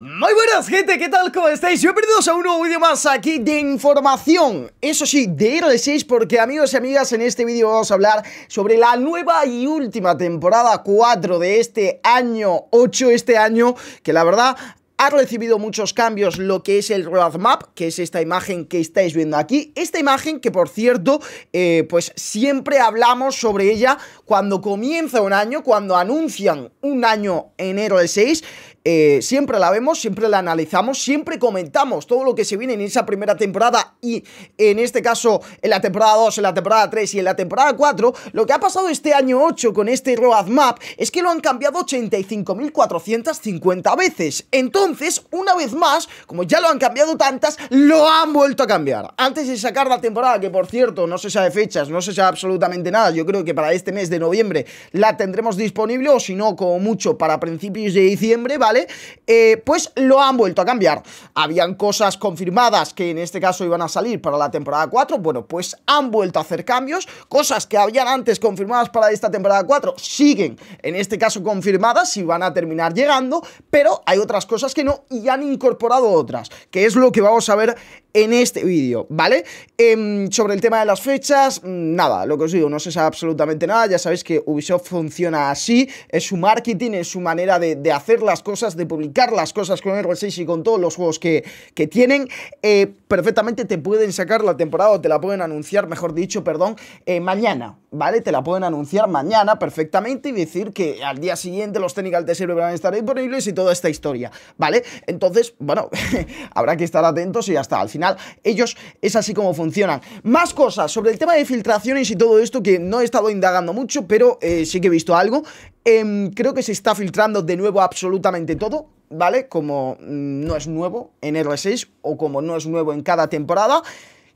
Muy buenas gente, ¿qué tal? ¿Cómo estáis? Bienvenidos a un nuevo vídeo más aquí de información Eso sí, de Hero de 6 porque amigos y amigas en este vídeo vamos a hablar sobre la nueva y última temporada 4 de este año 8 Este año que la verdad ha recibido muchos cambios lo que es el roadmap, que es esta imagen que estáis viendo aquí. Esta imagen que, por cierto, eh, pues siempre hablamos sobre ella cuando comienza un año, cuando anuncian un año enero de 6. Eh, siempre la vemos, siempre la analizamos, siempre comentamos todo lo que se viene en esa primera temporada y en este caso en la temporada 2, en la temporada 3 y en la temporada 4, lo que ha pasado este año 8 con este roadmap es que lo han cambiado 85.450 veces. Entonces, una vez más, como ya lo han cambiado tantas, lo han vuelto a cambiar. Antes de sacar la temporada, que por cierto no se sabe fechas, no se sabe absolutamente nada, yo creo que para este mes de noviembre la tendremos disponible o si no, como mucho, para principios de diciembre, ¿vale? Eh, pues lo han vuelto a cambiar. Habían cosas confirmadas que en este caso iban a salir para la temporada 4, bueno, pues han vuelto a hacer cambios, cosas que habían antes confirmadas para esta temporada 4 siguen, en este caso confirmadas y van a terminar llegando, pero hay otras cosas que no y han incorporado otras, que es lo que vamos a ver en este vídeo, ¿vale? Em, sobre el tema de las fechas, mm, nada, lo que os digo, no se sabe absolutamente nada, ya sabéis que Ubisoft funciona así, es su marketing, es su manera de, hacer las cosas, de publicar las cosas con r 6 y con todos los juegos que, tienen, eh, perfectamente te pueden sacar la temporada, o te la pueden anunciar, mejor dicho, perdón, eh, mañana, ¿vale? Te la pueden anunciar mañana perfectamente y decir que al día siguiente los Technical servidor van a estar disponibles y toda esta historia, ¿vale? Entonces, bueno, habrá que estar atentos y hasta al final final ellos es así como funcionan. Más cosas sobre el tema de filtraciones y todo esto que no he estado indagando mucho, pero eh, sí que he visto algo. Em, creo que se está filtrando de nuevo absolutamente todo. ¿Vale? Como mm, no es nuevo en R6 o como no es nuevo en cada temporada,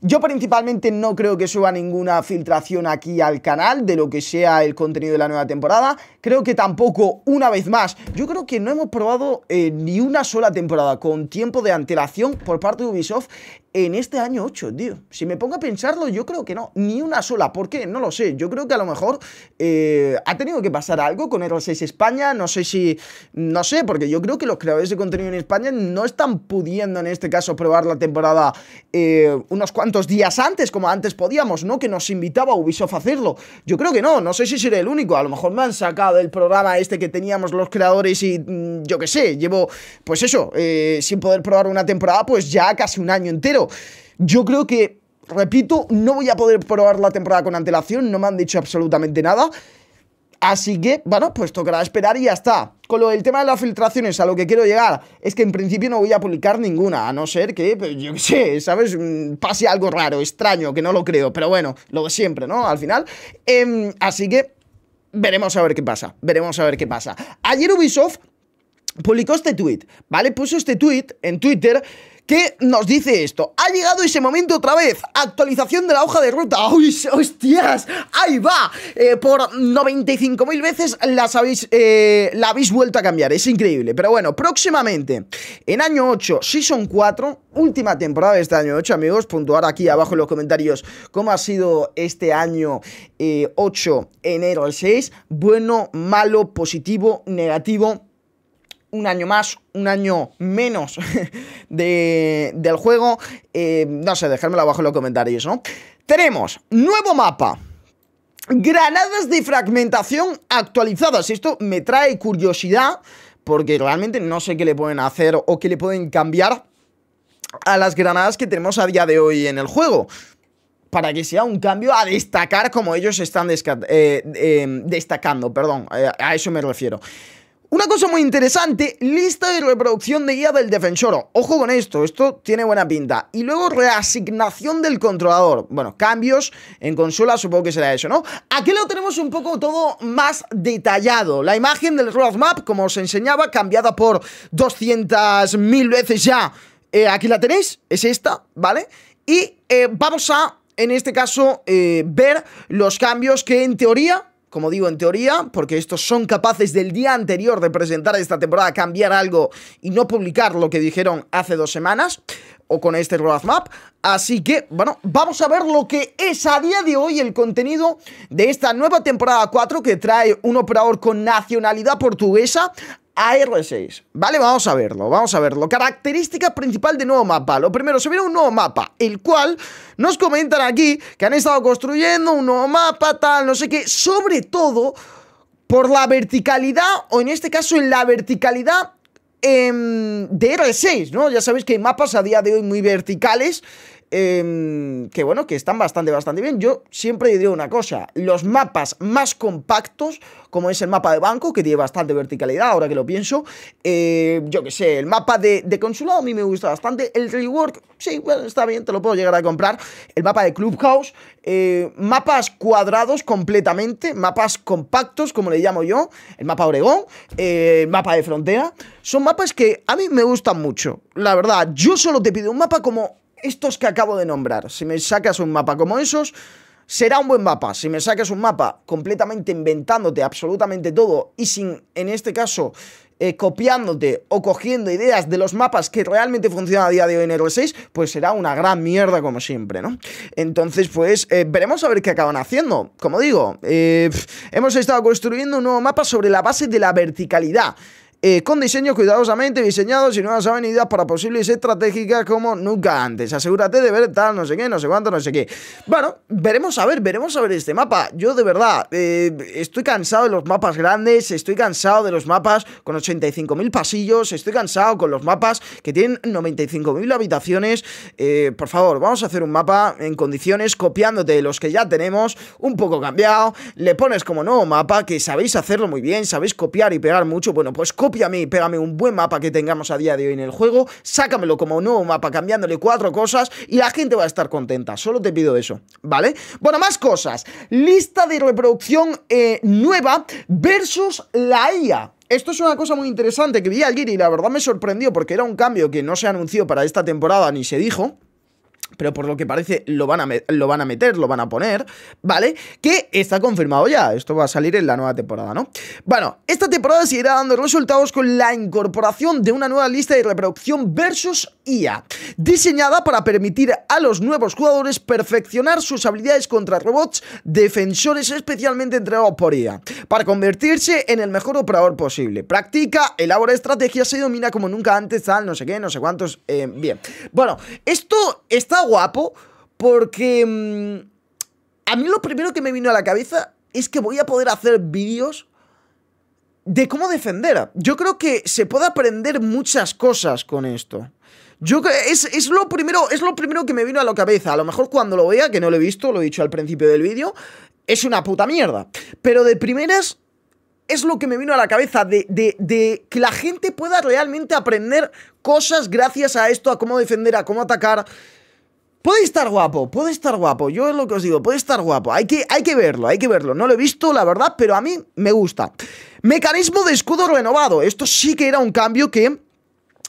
yo principalmente no creo que suba ninguna filtración aquí al canal de lo que sea el contenido de la nueva temporada. Creo que tampoco, una vez más, yo creo que no hemos probado eh, ni una sola temporada con tiempo de antelación por parte de Ubisoft en este año 8, tío. Si me pongo a pensarlo, yo creo que no, ni una sola. ¿Por qué? No lo sé. Yo creo que a lo mejor eh, ha tenido que pasar algo con R6 España. No sé si... No sé, porque yo creo que los creadores de contenido en España no están pudiendo en este caso probar la temporada eh, unos cuantos días antes como antes podíamos, ¿no? Que nos invitaba a Ubisoft a hacerlo. Yo creo que no, no sé si seré el único. A lo mejor me han sacado El programa este que teníamos los creadores y mm, yo qué sé, llevo, pues eso, eh, sin poder probar una temporada, pues ya casi un año entero. Yo creo que, repito, no voy a poder probar la temporada con antelación, no me han dicho absolutamente nada. Así que, bueno, pues tocará esperar y ya está. Con lo del tema de las filtraciones, a lo que quiero llegar, es que en principio no voy a publicar ninguna, a no ser que, pues, yo qué sé, ¿sabes? Mm, pase algo raro, extraño, que no lo creo, pero bueno, lo de siempre, ¿no? Al final. Em, así que, veremos a ver qué pasa, veremos a ver qué pasa. Ayer Ubisoft publicó este tweet, ¿vale? Puso este tweet en Twitter ¿Qué nos dice esto? Ha llegado ese momento otra vez. Actualización de la hoja de ruta. ¡Uy, hostias! ¡Ahí va! Eh, por 95.000 veces las habéis, eh, la habéis vuelto a cambiar. Es increíble. Pero bueno, próximamente, en año 8, Season 4, última temporada de este año 8, amigos. Puntuar aquí abajo en los comentarios cómo ha sido este año 8, eh, enero al 6. Bueno, malo, positivo, negativo un año más, un año menos del juego. Eh, no sé, dejármelo abajo en los comentarios, ¿no? Tenemos nuevo mapa. Granadas de fragmentación actualizadas. Esto me trae curiosidad porque realmente no sé qué le pueden hacer o qué le pueden cambiar a las granadas que tenemos a día de hoy en el juego. Para que sea un cambio a destacar como ellos están eh, eh, destacando, perdón, a eso me refiero. Una cosa muy interesante, lista de reproducción de guía del defensor. Ojo con esto, esto tiene buena pinta. Y luego reasignación del controlador. Bueno, cambios en consola supongo que será eso, ¿no? Aquí lo tenemos un poco todo más detallado. La imagen del roadmap, como os enseñaba, cambiada por 200.000 veces ya. Eh, aquí la tenéis, es esta, ¿vale? Y eh, vamos a, en este caso, eh, ver los cambios que en teoría como digo, en teoría, porque estos son capaces del día anterior de presentar esta temporada, cambiar algo y no publicar lo que dijeron hace dos semanas, o con este roadmap. Así que, bueno, vamos a ver lo que es a día de hoy el contenido de esta nueva temporada 4 que trae un operador con nacionalidad portuguesa a R6. Vale, vamos a verlo, vamos a verlo. Característica principal de nuevo mapa. Lo primero, se viene un nuevo mapa, el cual nos comentan aquí que han estado construyendo un nuevo mapa, tal, no sé qué. Sobre todo por la verticalidad, o en este caso en la verticalidad em, de R6, ¿no? Ya sabéis que hay mapas a día de hoy muy verticales Em, que bueno, que están bastante, bastante bien. Yo siempre digo una cosa, los mapas más compactos, como es el mapa de banco, que tiene bastante verticalidad, ahora que lo pienso, eh, yo qué sé, el mapa de, consulado a mí me gusta bastante, el rework, sí, bueno, está bien, te lo puedo llegar a comprar, el mapa de clubhouse, eh, mapas cuadrados completamente, mapas compactos, como le llamo yo, el mapa Oregón, eh, el mapa de frontera, son mapas que a mí me gustan mucho, la verdad, yo solo te pido un mapa como estos que acabo de nombrar, si me sacas un mapa como esos, será un buen mapa. Si me sacas un mapa completamente inventándote absolutamente todo y sin, en este caso, eh, copiándote o cogiendo ideas de los mapas que realmente funcionan a día de hoy en r 6, pues será una gran mierda como siempre, ¿no? Entonces, pues, eh, veremos a ver qué acaban haciendo. Como digo, eh, hemos estado construyendo un nuevo mapa sobre la base de la verticalidad. Eh, con diseño cuidadosamente diseñados y nuevas avenidas para posibles estratégicas como nunca antes. Asegúrate de ver tal, no sé qué, no sé cuánto, no sé qué. Bueno, veremos a ver, veremos a ver este mapa. Yo de verdad eh, estoy cansado de los mapas grandes, estoy cansado de los mapas con 85.000 pasillos, estoy cansado con los mapas que tienen 95.000 habitaciones. Eh, por favor, vamos a hacer un mapa en condiciones, copiándote los que ya tenemos, un poco cambiado, le pones como nuevo mapa, que sabéis hacerlo muy bien, sabéis copiar y pegar mucho, bueno, pues copiar a mí, pégame un buen mapa que tengamos a día de hoy en el juego, sácamelo como nuevo mapa cambiándole cuatro cosas y la gente va a estar contenta. Solo te pido eso, ¿vale? Bueno, más cosas. Lista de reproducción eh, nueva versus la IA. Esto es una cosa muy interesante que vi ayer y la verdad me sorprendió porque era un cambio que no se anunció para esta temporada ni se dijo pero por lo que parece lo van, a lo van a meter, lo van a poner, ¿vale? Que está confirmado ya, esto va a salir en la nueva temporada, ¿no? Bueno, esta temporada seguirá dando resultados con la incorporación de una nueva lista de reproducción versus IA, diseñada para permitir a los nuevos jugadores perfeccionar sus habilidades contra robots defensores especialmente entrenados por IA, para convertirse en el mejor operador posible. Practica, elabora estrategias y domina como nunca antes tal, no sé qué, no sé cuántos, eh, bien. Bueno, esto está guapo porque mm, a mí lo primero que me vino a la cabeza es que voy a poder hacer vídeos de cómo defender. Yo creo que se puede aprender muchas cosas con esto. Yo es, es lo primero, es lo primero que me vino a la cabeza. A lo mejor cuando lo vea, que no lo he visto, lo he dicho al principio del vídeo, es una puta mierda. Pero de primeras es lo que me vino a la cabeza, de, que la gente pueda realmente aprender cosas gracias a esto, a cómo defender, a cómo atacar. Puede estar guapo, puede estar guapo. Yo es lo que os digo, puede estar guapo. Hay que, hay que verlo, hay que verlo. No lo he visto, la verdad, pero a mí me gusta. Mecanismo de escudo renovado. Esto sí que era un cambio que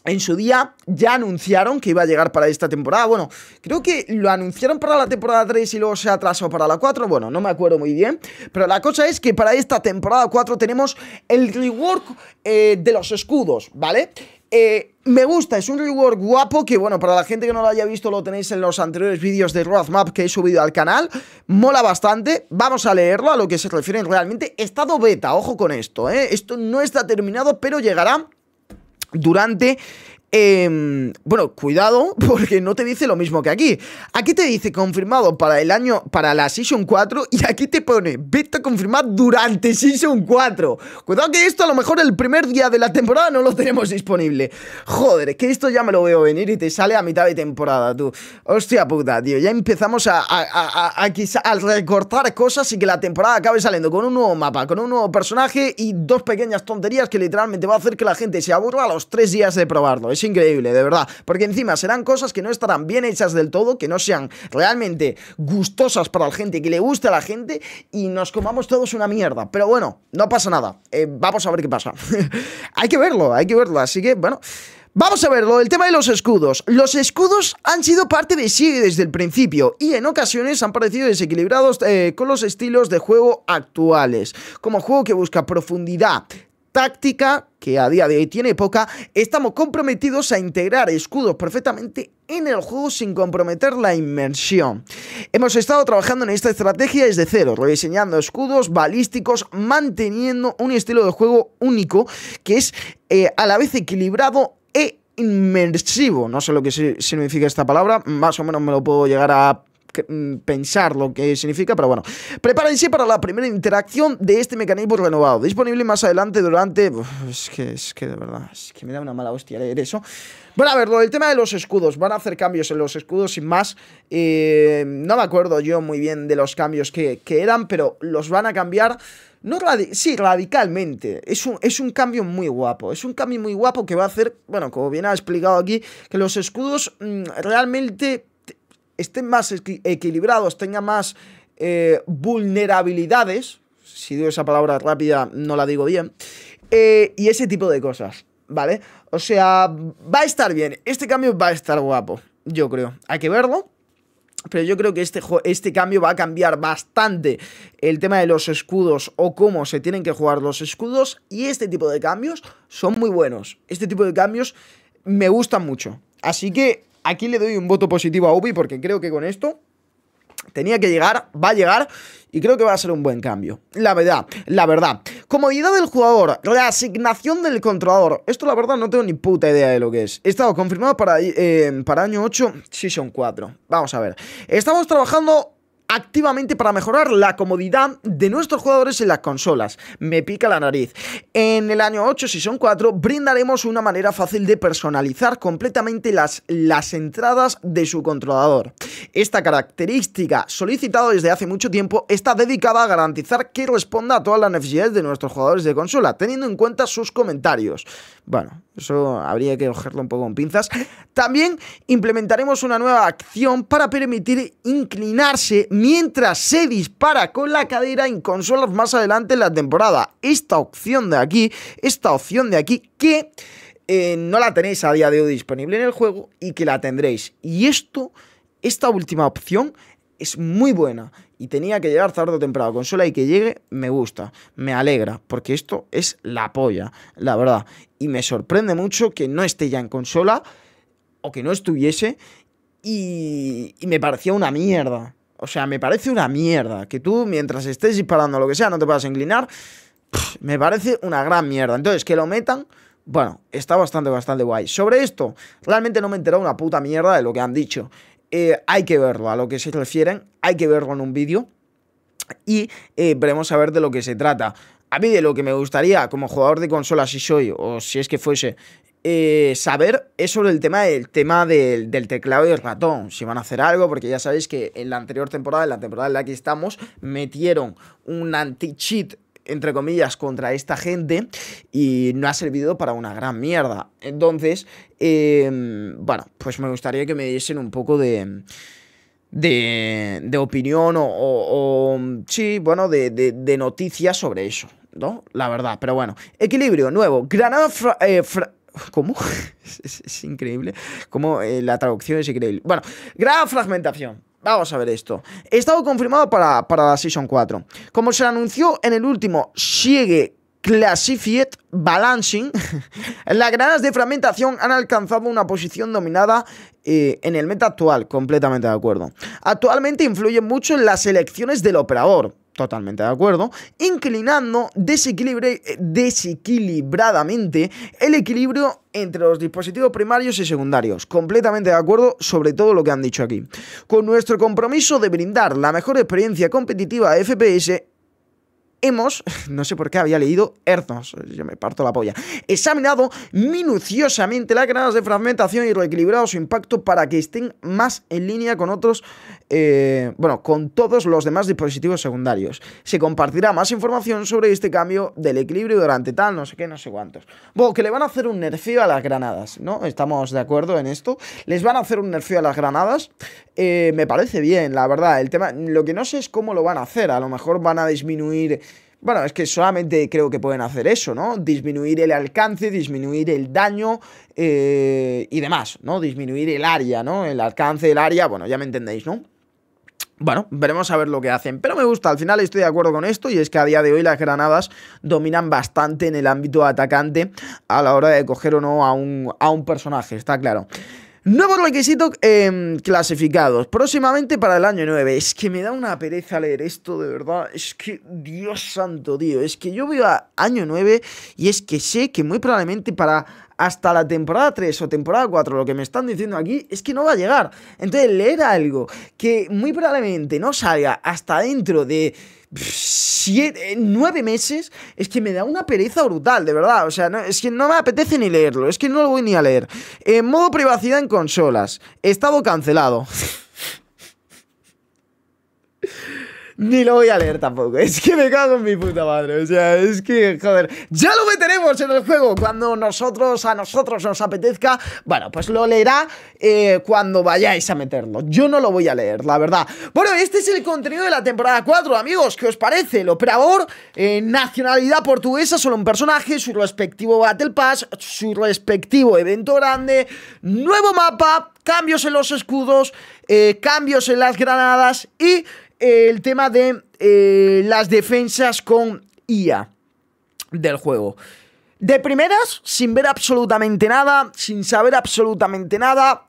en su día ya anunciaron que iba a llegar para esta temporada. Bueno, creo que lo anunciaron para la temporada 3 y luego se atrasó para la 4. Bueno, no me acuerdo muy bien. Pero la cosa es que para esta temporada 4 tenemos el rework eh, de los escudos, ¿vale? Eh, me gusta, es un reward guapo que, bueno, para la gente que no lo haya visto, lo tenéis en los anteriores vídeos de Roadmap que he subido al canal. Mola bastante. Vamos a leerlo a lo que se refiere realmente. Estado beta, ojo con esto, eh. Esto no está terminado, pero llegará durante Em, bueno, cuidado, porque no te dice lo mismo que aquí. Aquí te dice confirmado para el año, para la Season 4, y aquí te pone beta confirmado durante Season 4. Cuidado que esto a lo mejor el primer día de la temporada no lo tenemos disponible. Joder, que esto ya me lo veo venir y te sale a mitad de temporada, tú. Hostia puta, tío, ya empezamos a, a, a, recortar cosas y que la temporada acabe saliendo con un nuevo mapa, con un nuevo personaje y dos pequeñas tonterías que literalmente va a hacer que la gente se aburra a los tres días de probarlo increíble, de verdad. Porque encima serán cosas que no estarán bien hechas del todo, que no sean realmente gustosas para la gente, que le guste a la gente y nos comamos todos una mierda. Pero bueno, no pasa nada. Eh, vamos a ver qué pasa. hay que verlo, hay que verlo. Así que, bueno. Vamos a verlo, el tema de los escudos. Los escudos han sido parte de sí desde el principio y en ocasiones han parecido desequilibrados eh, con los estilos de juego actuales, como juego que busca profundidad, táctica, que a día de hoy tiene poca, estamos comprometidos a integrar escudos perfectamente en el juego sin comprometer la inmersión. Hemos estado trabajando en esta estrategia desde cero, rediseñando escudos balísticos, manteniendo un estilo de juego único que es eh, a la vez equilibrado e inmersivo. No sé lo que significa esta palabra, más o menos me lo puedo llegar a Mm, pensar lo que significa, pero bueno. Prepárense para la primera interacción de este mecanismo renovado, disponible más adelante durante... es que, es que de verdad, es que me da una mala hostia leer eso. Bueno, a ver, lo del tema de los escudos, van a hacer cambios en los escudos sin más. Eh, no me acuerdo yo muy bien de los cambios que, eran, pero los van a cambiar. No sí, radicalmente. Es un, es un cambio muy guapo. Es un cambio muy guapo que va a hacer, bueno, como bien ha explicado aquí, que los escudos mm, realmente Estén más equilibrados, tengan más eh, vulnerabilidades, si digo esa palabra rápida no la digo bien, eh, y ese tipo de cosas, ¿vale? O sea, va a estar bien, este cambio va a estar guapo, yo creo. Hay que verlo, pero yo creo que este, este, cambio va a cambiar bastante el tema de los escudos o cómo se tienen que jugar los escudos. Y este tipo de cambios son muy buenos. Este tipo de cambios me gustan mucho. Así que aquí le doy un voto positivo a Ubi porque creo que con esto tenía que llegar, va a llegar y creo que va a ser un buen cambio. La verdad, la verdad. Comodidad del jugador, reasignación del controlador. Esto la verdad no tengo ni puta idea de lo que es. He estado confirmado para, eh, para año 8, Season 4. Vamos a ver. Estamos trabajando activamente para mejorar la comodidad de nuestros jugadores en las consolas. Me pica la nariz. En el año 8, si son 4, brindaremos una manera fácil de personalizar completamente las, las entradas de su controlador. Esta característica, solicitada desde hace mucho tiempo, está dedicada a garantizar que responda a todas las necesidades de nuestros jugadores de consola, teniendo en cuenta sus comentarios. Bueno, eso habría que cogerlo un poco con pinzas. También implementaremos una nueva acción para permitir inclinarse mientras se dispara con la cadera en consolas más adelante en la temporada. Esta opción de aquí, esta opción de aquí que eh, no la tenéis a día de hoy disponible en el juego y que la tendréis. Y esto, esta última opción es muy buena y tenía que llegar tarde o temprano. Consola y que llegue, me gusta, me alegra, porque esto es la polla, la verdad. Y me sorprende mucho que no esté ya en consola o que no estuviese y me parecía una mierda. O sea, me parece una mierda. Que tú, mientras estés disparando lo que sea, no te puedas inclinar. me parece una gran mierda. Entonces, que lo metan. Bueno, está bastante, bastante guay. Sobre esto, realmente no me he enterado una puta mierda de lo que han dicho. Eh, hay que verlo, a lo que se refieren, hay que verlo en un vídeo. Y eh, veremos a ver de lo que se trata. A mí de lo que me gustaría como jugador de consola si soy, o si es que fuese, eh, saber es sobre el tema, del tema del, teclado y el ratón. Si van a hacer algo, porque ya sabéis que en la anterior temporada, en la temporada en la que estamos, metieron un anti-cheat entre comillas, contra esta gente y no ha servido para una gran mierda. Entonces, em, bueno, pues me gustaría que me diesen un poco de... De, opinión o, sí, bueno, de, noticias sobre eso, ¿no? La verdad, pero bueno. Equilibrio, nuevo. Granada... fra, eh, ¿Cómo? Es, increíble. ¿Cómo eh, la traducción es increíble? Bueno, gran fragmentación. Vamos a ver esto. He estado confirmado para, la Season 4. Como se anunció en el último Siege Classified Balancing, las granas de fragmentación han alcanzado una posición dominada eh, en el meta actual, completamente de acuerdo. Actualmente influyen mucho en las elecciones del operador, totalmente de acuerdo, inclinando eh, desequilibradamente el equilibrio entre los dispositivos primarios y secundarios. Completamente de acuerdo sobre todo lo que han dicho aquí. Con nuestro compromiso de brindar la mejor experiencia competitiva FPS, hemos, no sé por qué había leído herzos yo me parto la polla, examinado minuciosamente las granadas de fragmentación y reequilibrado su impacto para que estén más en línea con otros, eh, bueno, con todos los demás dispositivos secundarios. Se compartirá más información sobre este cambio del equilibrio durante tal, no sé qué, no sé cuántos. Bueno, que le van a hacer un nerfeo a las granadas, ¿no? Estamos de acuerdo en esto. Les van a hacer un nerfeo a las granadas. Eh, me parece bien, la verdad. El tema, lo que no sé es cómo lo van a hacer. A lo mejor van a disminuir. Bueno, es que solamente creo que pueden hacer eso, ¿no? Disminuir el alcance, disminuir el daño eh, y demás, ¿no? Disminuir el área, ¿no? El alcance, el área, bueno, ya me entendéis, ¿no? Bueno, veremos a ver lo que hacen. Pero me gusta, al final estoy de acuerdo con esto y es que a día de hoy las granadas dominan bastante en el ámbito atacante a la hora de coger o no a un, a un personaje, está claro. Nuevos requisitos em, clasificados. Próximamente para el año 9. Es que me da una pereza leer esto, de verdad. Es que, Dios santo, tío. Es que yo veo a año 9 y es que sé que muy probablemente para hasta la temporada 3 o temporada 4, lo que me están diciendo aquí, es que no va a llegar. Entonces, leer algo que muy probablemente no salga hasta dentro de siete, nueve meses, es que me da una pereza brutal, de verdad. O sea, es que no me apetece ni leerlo, es que no lo voy ni a leer. En eh, modo privacidad en consolas, estado cancelado. ni lo voy a leer tampoco. Es que me cago en mi puta madre. O sea, es que, joder, ya lo meteremos en el juego cuando nosotros, a nosotros nos apetezca. Bueno, pues lo leerá eh, cuando vayáis a meterlo. Yo no lo voy a leer, la verdad. Bueno, este es el contenido de la temporada 4, amigos. ¿Qué os parece? El operador, eh, nacionalidad portuguesa, solo un personaje, su respectivo Battle Pass, su respectivo evento grande, nuevo mapa, cambios en los escudos, eh, cambios en las granadas y el tema de eh, las defensas con IA del juego. De primeras, sin ver absolutamente nada, sin saber absolutamente nada,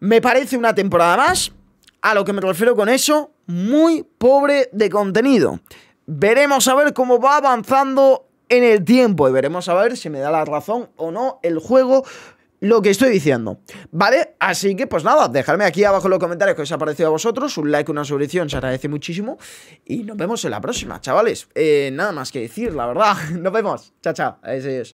me parece una temporada más. A lo que me refiero con eso, muy pobre de contenido. Veremos a ver cómo va avanzando en el tiempo y veremos a ver si me da la razón o no el juego lo que estoy diciendo, ¿vale? Así que, pues nada, dejadme aquí abajo en los comentarios que os ha parecido a vosotros, un like, una suscripción, se agradece muchísimo, y nos vemos en la próxima, chavales. Eh, nada más que decir, la verdad, nos vemos, chao, chao, adiós.